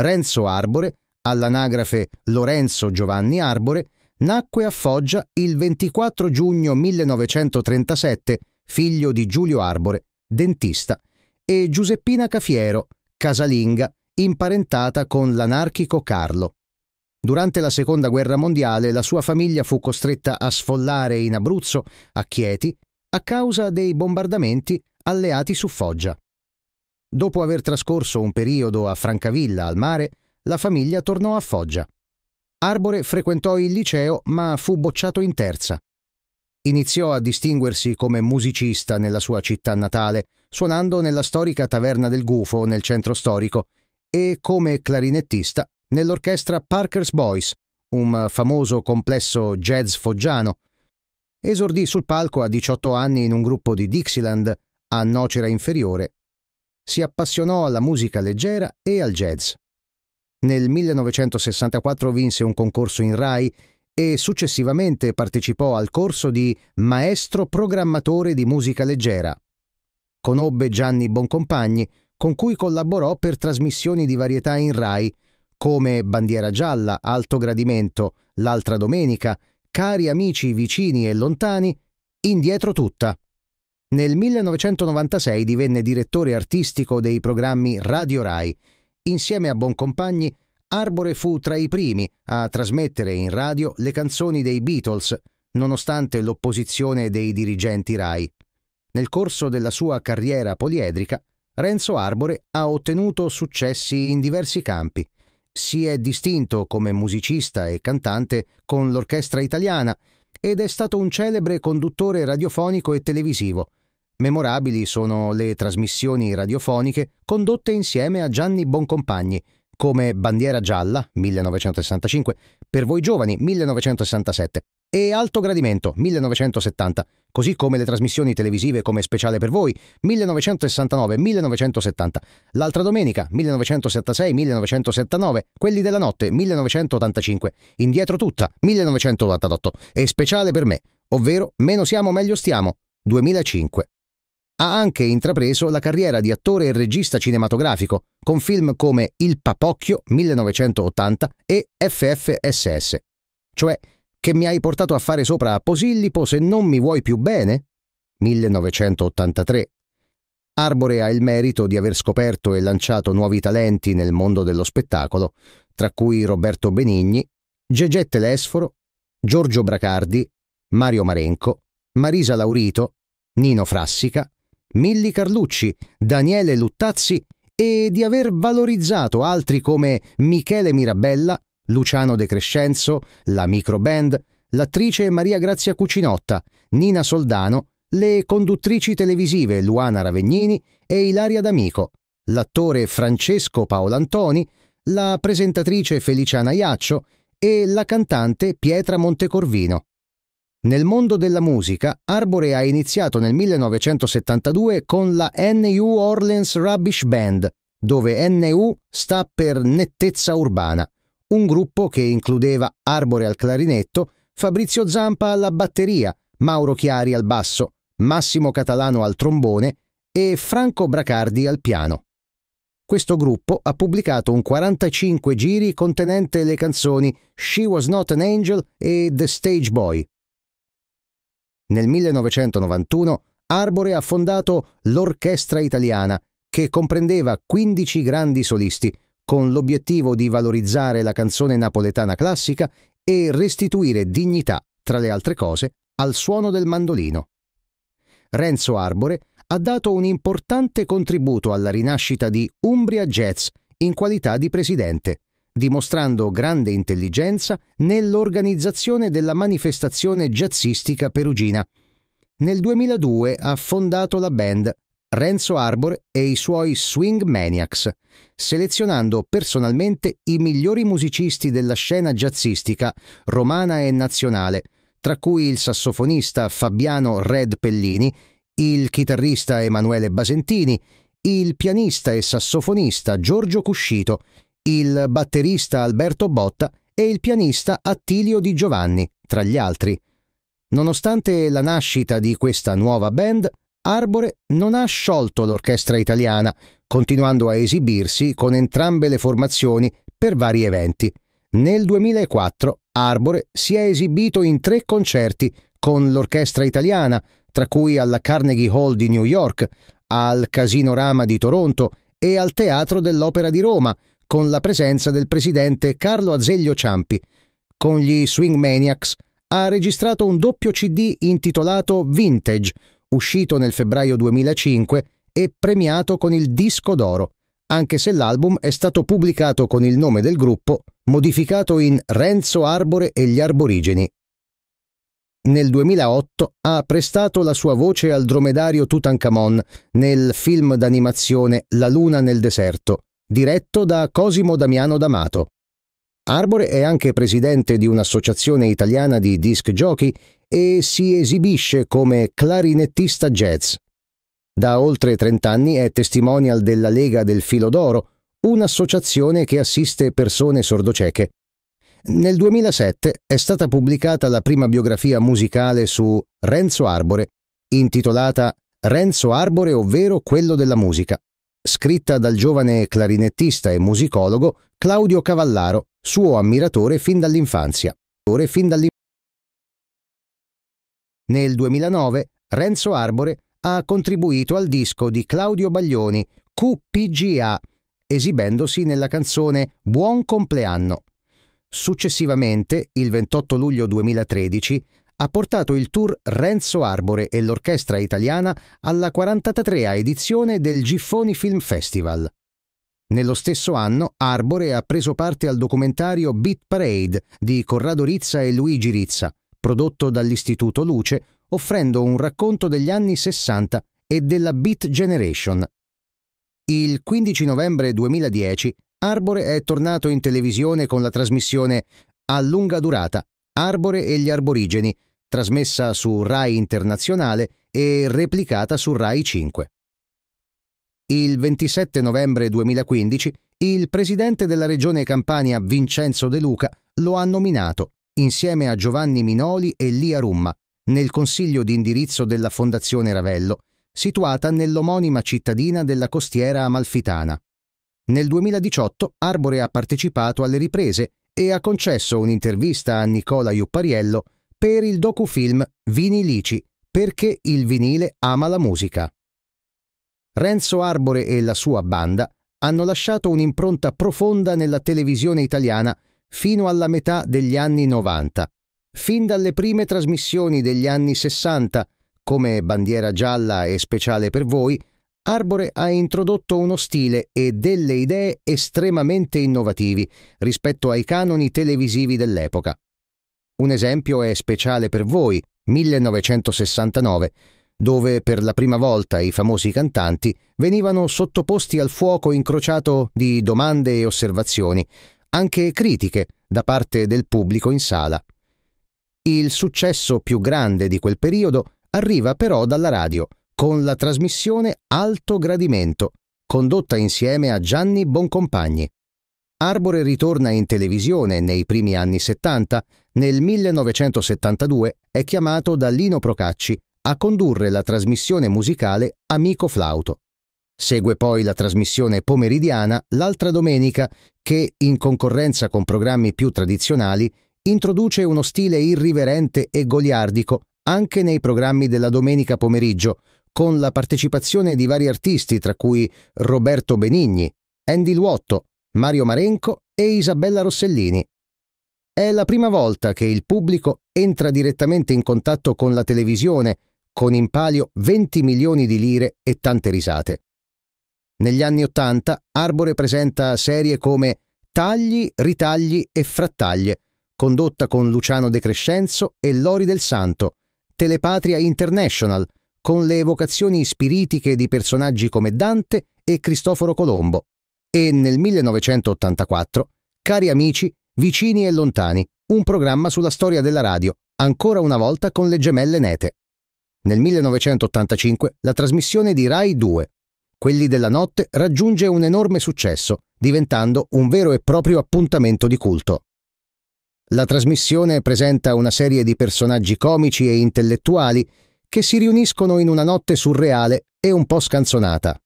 Renzo Arbore, all'anagrafe Lorenzo Giovanni Arbore, nacque a Foggia il 24 giugno 1937, figlio di Giulio Arbore, dentista, e Giuseppina Cafiero, casalinga, imparentata con l'anarchico Carlo. Durante la Seconda Guerra Mondiale la sua famiglia fu costretta a sfollare in Abruzzo, a Chieti, a causa dei bombardamenti alleati su Foggia. Dopo aver trascorso un periodo a Francavilla al mare, la famiglia tornò a Foggia. Arbore frequentò il liceo ma fu bocciato in terza. Iniziò a distinguersi come musicista nella sua città natale, suonando nella storica Taverna del Gufo nel centro storico e come clarinettista nell'orchestra Parker's Boys, un famoso complesso jazz foggiano. Esordì sul palco a 18 anni in un gruppo di Dixieland a Nocera Inferiore si appassionò alla musica leggera e al jazz. Nel 1964 vinse un concorso in Rai e successivamente partecipò al corso di maestro programmatore di musica leggera. Conobbe Gianni Boncompagni, con cui collaborò per trasmissioni di varietà in Rai, come Bandiera Gialla, Alto Gradimento, L'altra domenica, Cari amici vicini e lontani, Indietro tutta. Nel 1996 divenne direttore artistico dei programmi Radio Rai. Insieme a Boncompagni, Arbore fu tra i primi a trasmettere in radio le canzoni dei Beatles, nonostante l'opposizione dei dirigenti Rai. Nel corso della sua carriera poliedrica, Renzo Arbore ha ottenuto successi in diversi campi. Si è distinto come musicista e cantante con l'orchestra italiana ed è stato un celebre conduttore radiofonico e televisivo, Memorabili sono le trasmissioni radiofoniche condotte insieme a Gianni Boncompagni, come Bandiera Gialla 1965, Per voi giovani 1967 e Alto Gradimento 1970, così come le trasmissioni televisive come Speciale per voi 1969-1970, L'altra domenica 1976-1979, Quelli della notte 1985, Indietro tutta 1988 e Speciale per me, ovvero Meno siamo meglio stiamo 2005 ha anche intrapreso la carriera di attore e regista cinematografico, con film come Il Papocchio 1980 e FFSS. Cioè, che mi hai portato a fare sopra a Posillipo se non mi vuoi più bene? 1983. Arbore ha il merito di aver scoperto e lanciato nuovi talenti nel mondo dello spettacolo, tra cui Roberto Benigni, Gegette Telesforo, Giorgio Bracardi, Mario Marenco, Marisa Laurito, Nino Frassica, Milli Carlucci, Daniele Luttazzi e di aver valorizzato altri come Michele Mirabella, Luciano De Crescenzo, la microband, l'attrice Maria Grazia Cucinotta, Nina Soldano, le conduttrici televisive Luana Ravegnini e Ilaria D'Amico, l'attore Francesco Paolantoni, la presentatrice Feliciana Iaccio e la cantante Pietra Montecorvino. Nel mondo della musica, Arbore ha iniziato nel 1972 con la NU Orleans Rubbish Band, dove NU sta per Nettezza Urbana, un gruppo che includeva Arbore al clarinetto, Fabrizio Zampa alla batteria, Mauro Chiari al basso, Massimo Catalano al trombone e Franco Bracardi al piano. Questo gruppo ha pubblicato un 45 giri contenente le canzoni She Was Not an Angel e The Stage Boy. Nel 1991 Arbore ha fondato l'Orchestra Italiana, che comprendeva 15 grandi solisti, con l'obiettivo di valorizzare la canzone napoletana classica e restituire dignità, tra le altre cose, al suono del mandolino. Renzo Arbore ha dato un importante contributo alla rinascita di Umbria Jazz in qualità di presidente, dimostrando grande intelligenza nell'organizzazione della manifestazione jazzistica perugina. Nel 2002 ha fondato la band Renzo Arbor e i suoi Swing Maniacs, selezionando personalmente i migliori musicisti della scena jazzistica romana e nazionale, tra cui il sassofonista Fabiano Red Pellini, il chitarrista Emanuele Basentini, il pianista e sassofonista Giorgio Cuscito, il batterista Alberto Botta e il pianista Attilio Di Giovanni, tra gli altri. Nonostante la nascita di questa nuova band, Arbore non ha sciolto l'orchestra italiana, continuando a esibirsi con entrambe le formazioni per vari eventi. Nel 2004 Arbore si è esibito in tre concerti con l'orchestra italiana, tra cui alla Carnegie Hall di New York, al Casino Rama di Toronto e al Teatro dell'Opera di Roma, con la presenza del presidente Carlo Azeglio Ciampi. Con gli Swing Maniacs ha registrato un doppio CD intitolato Vintage, uscito nel febbraio 2005 e premiato con il disco d'oro, anche se l'album è stato pubblicato con il nome del gruppo, modificato in Renzo Arbore e gli Arborigeni. Nel 2008 ha prestato la sua voce al dromedario Tutankhamon nel film d'animazione La luna nel deserto diretto da Cosimo Damiano D'Amato. Arbore è anche presidente di un'associazione italiana di disc giochi e si esibisce come clarinettista jazz. Da oltre 30 anni è testimonial della Lega del Filo d'Oro, un'associazione che assiste persone sordocieche. Nel 2007 è stata pubblicata la prima biografia musicale su Renzo Arbore, intitolata Renzo Arbore, ovvero quello della musica scritta dal giovane clarinettista e musicologo Claudio Cavallaro, suo ammiratore fin dall'infanzia. Nel 2009 Renzo Arbore ha contribuito al disco di Claudio Baglioni, QPGA, esibendosi nella canzone Buon compleanno. Successivamente, il 28 luglio 2013, ha portato il tour Renzo Arbore e l'Orchestra Italiana alla 43a edizione del Giffoni Film Festival. Nello stesso anno Arbore ha preso parte al documentario Beat Parade di Corrado Rizza e Luigi Rizza, prodotto dall'Istituto Luce, offrendo un racconto degli anni 60 e della Beat Generation. Il 15 novembre 2010 Arbore è tornato in televisione con la trasmissione A lunga durata Arbore e gli arborigeni, trasmessa su Rai Internazionale e replicata su Rai 5. Il 27 novembre 2015 il presidente della regione Campania Vincenzo De Luca lo ha nominato, insieme a Giovanni Minoli e Lia Rumma, nel consiglio di indirizzo della Fondazione Ravello, situata nell'omonima cittadina della costiera amalfitana. Nel 2018 Arbore ha partecipato alle riprese e ha concesso un'intervista a Nicola Iuppariello per il docufilm Vinilici, perché il vinile ama la musica. Renzo Arbore e la sua banda hanno lasciato un'impronta profonda nella televisione italiana fino alla metà degli anni 90, fin dalle prime trasmissioni degli anni 60, come Bandiera Gialla e Speciale per voi, Arbore ha introdotto uno stile e delle idee estremamente innovativi rispetto ai canoni televisivi dell'epoca. Un esempio è speciale per voi, 1969, dove per la prima volta i famosi cantanti venivano sottoposti al fuoco incrociato di domande e osservazioni, anche critiche, da parte del pubblico in sala. Il successo più grande di quel periodo arriva però dalla radio, con la trasmissione Alto Gradimento, condotta insieme a Gianni Boncompagni. Arbore ritorna in televisione nei primi anni 70. Nel 1972 è chiamato da Lino Procacci a condurre la trasmissione musicale Amico Flauto. Segue poi la trasmissione pomeridiana L'altra domenica che, in concorrenza con programmi più tradizionali, introduce uno stile irriverente e goliardico anche nei programmi della domenica pomeriggio, con la partecipazione di vari artisti tra cui Roberto Benigni, Andy Luotto, Mario Marenco e Isabella Rossellini. È la prima volta che il pubblico entra direttamente in contatto con la televisione, con in palio 20 milioni di lire e tante risate. Negli anni Ottanta Arbore presenta serie come Tagli, ritagli e frattaglie, condotta con Luciano De Crescenzo e Lori del Santo, Telepatria International, con le evocazioni spiritiche di personaggi come Dante e Cristoforo Colombo e nel 1984 Cari amici, vicini e lontani, un programma sulla storia della radio, ancora una volta con le gemelle nete. Nel 1985 la trasmissione di Rai 2, Quelli della notte, raggiunge un enorme successo, diventando un vero e proprio appuntamento di culto. La trasmissione presenta una serie di personaggi comici e intellettuali che si riuniscono in una notte surreale e un po' scanzonata.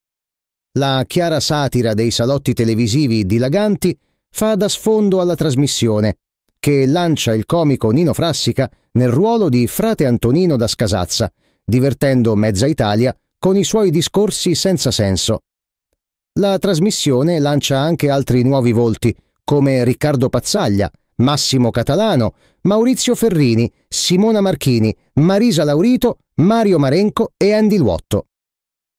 La chiara satira dei salotti televisivi dilaganti fa da sfondo alla trasmissione, che lancia il comico Nino Frassica nel ruolo di frate Antonino da Scasazza, divertendo mezza Italia con i suoi discorsi senza senso. La trasmissione lancia anche altri nuovi volti, come Riccardo Pazzaglia, Massimo Catalano, Maurizio Ferrini, Simona Marchini, Marisa Laurito, Mario Marenco e Andy Luotto.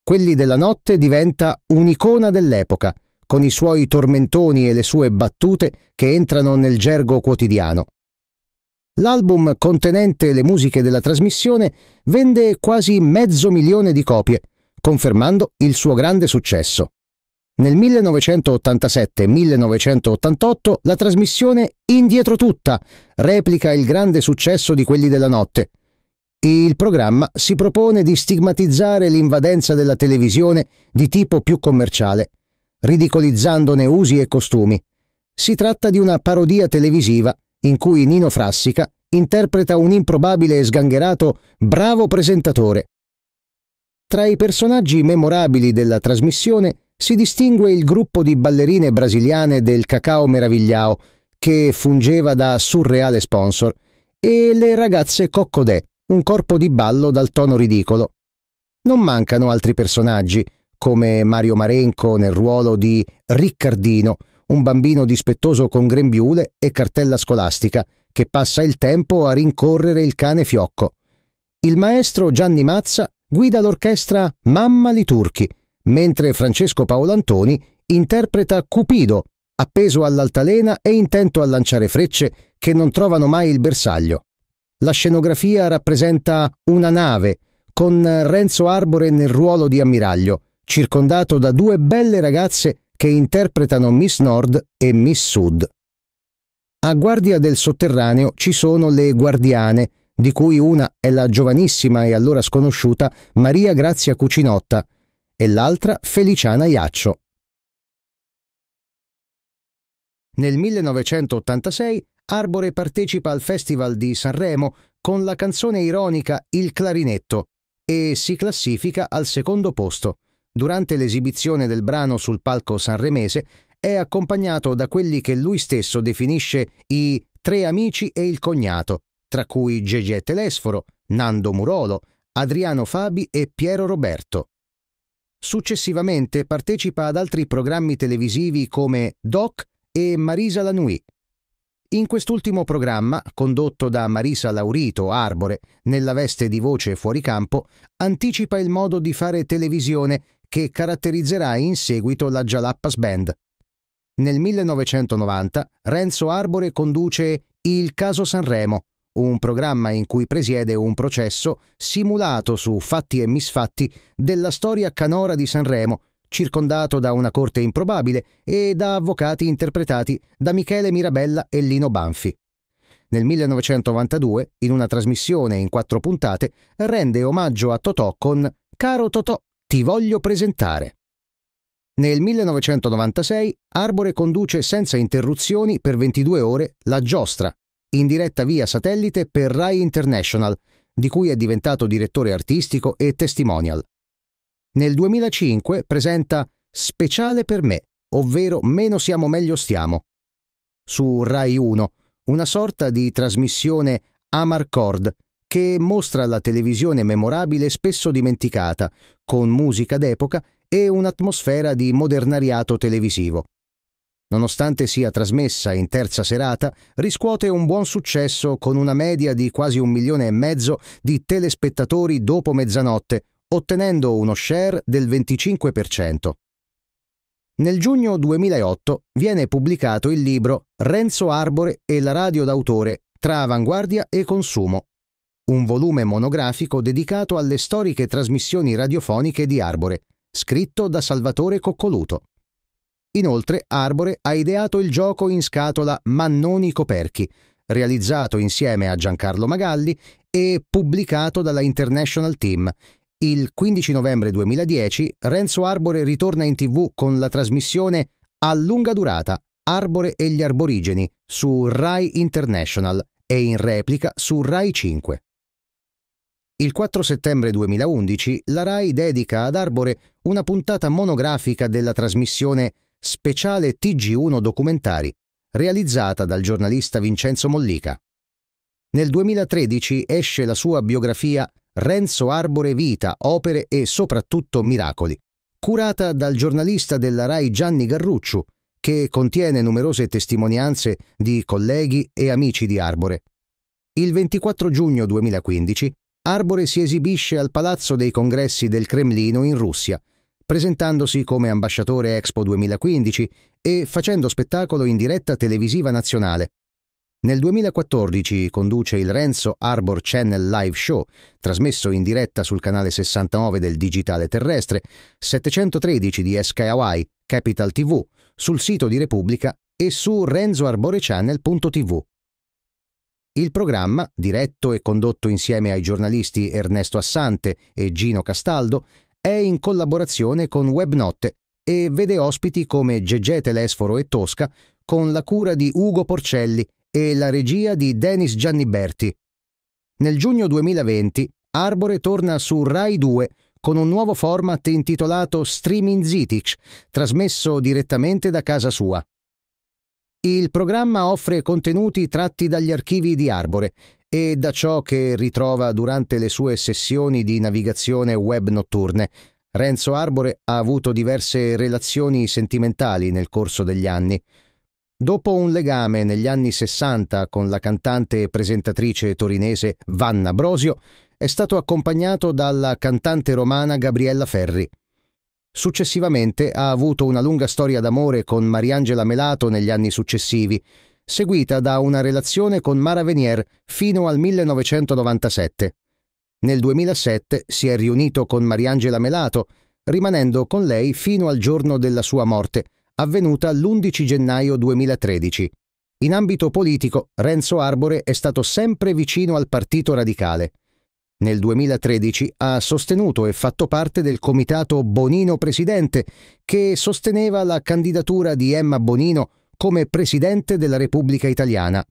Quelli della notte diventa un'icona dell'epoca, con i suoi tormentoni e le sue battute che entrano nel gergo quotidiano. L'album contenente le musiche della trasmissione vende quasi mezzo milione di copie, confermando il suo grande successo. Nel 1987-1988 la trasmissione Indietro tutta replica il grande successo di quelli della notte, il programma si propone di stigmatizzare l'invadenza della televisione di tipo più commerciale, ridicolizzandone usi e costumi. Si tratta di una parodia televisiva in cui Nino Frassica interpreta un improbabile e sgangherato bravo presentatore. Tra i personaggi memorabili della trasmissione si distingue il gruppo di ballerine brasiliane del Cacao Meravigliao, che fungeva da surreale sponsor, e le ragazze Coccodè, un corpo di ballo dal tono ridicolo. Non mancano altri personaggi, come Mario Marenco nel ruolo di Riccardino, un bambino dispettoso con grembiule e cartella scolastica, che passa il tempo a rincorrere il cane fiocco. Il maestro Gianni Mazza guida l'orchestra Mamma Liturchi, mentre Francesco Paolantoni interpreta Cupido, appeso all'altalena e intento a lanciare frecce che non trovano mai il bersaglio. La scenografia rappresenta una nave, con Renzo Arbore nel ruolo di ammiraglio, circondato da due belle ragazze che interpretano Miss Nord e Miss Sud. A guardia del sotterraneo ci sono le guardiane, di cui una è la giovanissima e allora sconosciuta Maria Grazia Cucinotta e l'altra Feliciana Iaccio. Nel 1986 Arbore partecipa al Festival di Sanremo con la canzone ironica Il clarinetto e si classifica al secondo posto. Durante l'esibizione del brano sul palco sanremese è accompagnato da quelli che lui stesso definisce i tre amici e il cognato, tra cui Gegè Telesforo, Nando Murolo, Adriano Fabi e Piero Roberto. Successivamente partecipa ad altri programmi televisivi come Doc e Marisa Lanui, in quest'ultimo programma, condotto da Marisa Laurito Arbore nella veste di voce fuori campo, anticipa il modo di fare televisione che caratterizzerà in seguito la Jalappas Band. Nel 1990 Renzo Arbore conduce Il caso Sanremo, un programma in cui presiede un processo simulato su fatti e misfatti della storia canora di Sanremo circondato da una corte improbabile e da avvocati interpretati da Michele Mirabella e Lino Banfi. Nel 1992, in una trasmissione in quattro puntate, rende omaggio a Totò con Caro Totò, ti voglio presentare. Nel 1996 Arbore conduce senza interruzioni per 22 ore La Giostra, in diretta via satellite per Rai International, di cui è diventato direttore artistico e testimonial. Nel 2005 presenta Speciale per me, ovvero Meno siamo meglio stiamo. Su Rai 1, una sorta di trasmissione Amarcord che mostra la televisione memorabile spesso dimenticata, con musica d'epoca e un'atmosfera di modernariato televisivo. Nonostante sia trasmessa in terza serata, riscuote un buon successo con una media di quasi un milione e mezzo di telespettatori dopo mezzanotte, ottenendo uno share del 25%. Nel giugno 2008 viene pubblicato il libro Renzo Arbore e la radio d'autore tra avanguardia e consumo, un volume monografico dedicato alle storiche trasmissioni radiofoniche di Arbore, scritto da Salvatore Coccoluto. Inoltre Arbore ha ideato il gioco in scatola Mannoni Coperchi, realizzato insieme a Giancarlo Magalli e pubblicato dalla International Team il 15 novembre 2010 Renzo Arbore ritorna in tv con la trasmissione a lunga durata Arbore e gli arborigeni su Rai International e in replica su Rai 5. Il 4 settembre 2011 la RAI dedica ad Arbore una puntata monografica della trasmissione speciale TG1 documentari, realizzata dal giornalista Vincenzo Mollica. Nel 2013 esce la sua biografia Renzo Arbore Vita, opere e soprattutto miracoli, curata dal giornalista della RAI Gianni Garrucciu, che contiene numerose testimonianze di colleghi e amici di Arbore. Il 24 giugno 2015 Arbore si esibisce al Palazzo dei Congressi del Cremlino in Russia, presentandosi come ambasciatore Expo 2015 e facendo spettacolo in diretta televisiva nazionale, nel 2014 conduce il Renzo Arbor Channel Live Show, trasmesso in diretta sul canale 69 del Digitale Terrestre, 713 di Sky Hawaii, Capital TV, sul sito di Repubblica e su renzoarborechannel.tv. Il programma, diretto e condotto insieme ai giornalisti Ernesto Assante e Gino Castaldo, è in collaborazione con Webnotte e vede ospiti come Gegè Telesforo e Tosca, con la cura di Ugo Porcelli e la regia di Denis Gianniberti. Nel giugno 2020 Arbore torna su Rai 2 con un nuovo format intitolato Streaming Zitic, trasmesso direttamente da casa sua. Il programma offre contenuti tratti dagli archivi di Arbore e da ciò che ritrova durante le sue sessioni di navigazione web notturne. Renzo Arbore ha avuto diverse relazioni sentimentali nel corso degli anni. Dopo un legame negli anni 60 con la cantante e presentatrice torinese Vanna Brosio, è stato accompagnato dalla cantante romana Gabriella Ferri. Successivamente ha avuto una lunga storia d'amore con Mariangela Melato negli anni successivi, seguita da una relazione con Mara Venier fino al 1997. Nel 2007 si è riunito con Mariangela Melato, rimanendo con lei fino al giorno della sua morte, avvenuta l'11 gennaio 2013. In ambito politico, Renzo Arbore è stato sempre vicino al Partito Radicale. Nel 2013 ha sostenuto e fatto parte del comitato Bonino Presidente, che sosteneva la candidatura di Emma Bonino come Presidente della Repubblica Italiana.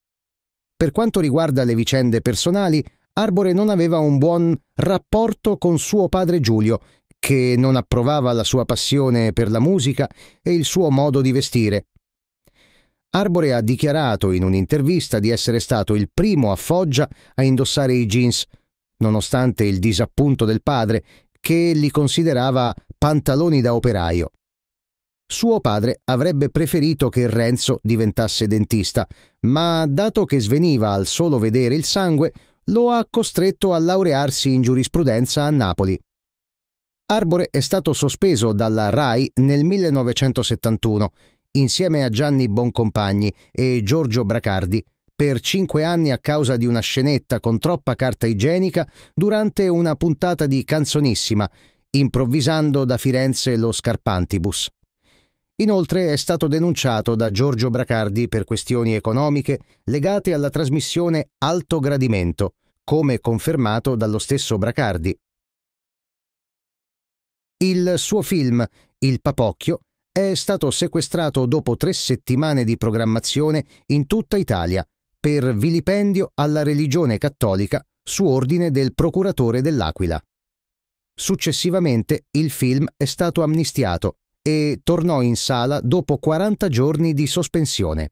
Per quanto riguarda le vicende personali, Arbore non aveva un buon rapporto con suo padre Giulio, che non approvava la sua passione per la musica e il suo modo di vestire. Arbore ha dichiarato in un'intervista di essere stato il primo a Foggia a indossare i jeans, nonostante il disappunto del padre, che li considerava pantaloni da operaio. Suo padre avrebbe preferito che Renzo diventasse dentista, ma dato che sveniva al solo vedere il sangue, lo ha costretto a laurearsi in giurisprudenza a Napoli. Arbore è stato sospeso dalla RAI nel 1971 insieme a Gianni Boncompagni e Giorgio Bracardi per cinque anni a causa di una scenetta con troppa carta igienica durante una puntata di Canzonissima, improvvisando da Firenze lo Scarpantibus. Inoltre è stato denunciato da Giorgio Bracardi per questioni economiche legate alla trasmissione Alto Gradimento, come confermato dallo stesso Bracardi il suo film, Il Papocchio, è stato sequestrato dopo tre settimane di programmazione in tutta Italia per vilipendio alla religione cattolica su ordine del procuratore dell'Aquila. Successivamente il film è stato amnistiato e tornò in sala dopo 40 giorni di sospensione.